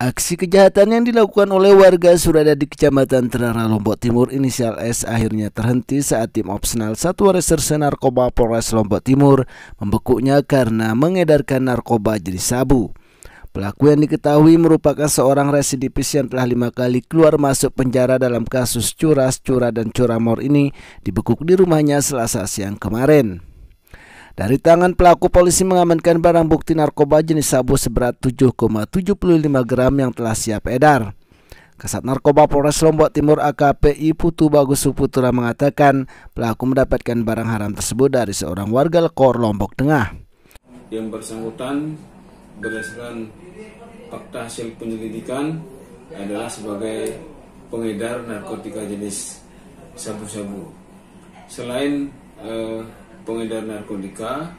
Aksi kejahatan yang dilakukan oleh warga Surada di Kecamatan Terara Lombok Timur inisial S akhirnya terhenti saat tim opsional Satuan Reserse Narkoba Polres Lombok Timur membekuknya karena mengedarkan narkoba jenis sabu. Pelaku yang diketahui merupakan seorang residivis yang telah lima kali keluar masuk penjara dalam kasus curas, cura, dan curamor ini dibekuk di rumahnya selasa siang kemarin. Dari tangan pelaku polisi mengamankan barang bukti narkoba jenis sabu seberat 7,75 gram yang telah siap edar. Kasat Narkoba Polres Lombok Timur AKPI Putu Bagus Suputura mengatakan pelaku mendapatkan barang haram tersebut dari seorang warga Lekor Lombok Tengah. Yang bersangkutan berdasarkan fakta hasil penyelidikan adalah sebagai pengedar narkotika jenis sabu-sabu. Selain eh, pengedar narkotika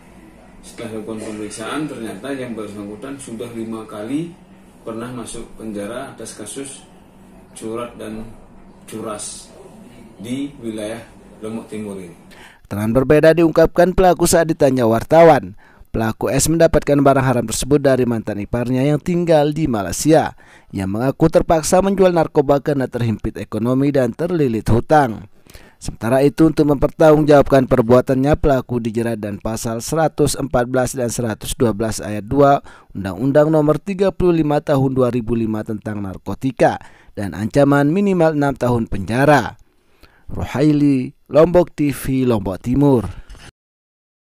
setelah melakukan pemeriksaan ternyata yang bersangkutan sudah lima kali pernah masuk penjara atas kasus curat dan curas di wilayah Lombok Timur ini. Keterangan berbeda diungkapkan pelaku saat ditanya wartawan. Pelaku S mendapatkan barang haram tersebut dari mantan iparnya yang tinggal di Malaysia, yang mengaku terpaksa menjual narkoba karena terhimpit ekonomi dan terlilit hutang. Sementara itu untuk mempertanggungjawabkan perbuatannya pelaku dijerat dan pasal 114 dan 112 ayat 2 Undang-Undang Nomor 35 Tahun 2005 tentang narkotika dan ancaman minimal 6 tahun penjara. Rohaili, Lombok TV, Lombok Timur.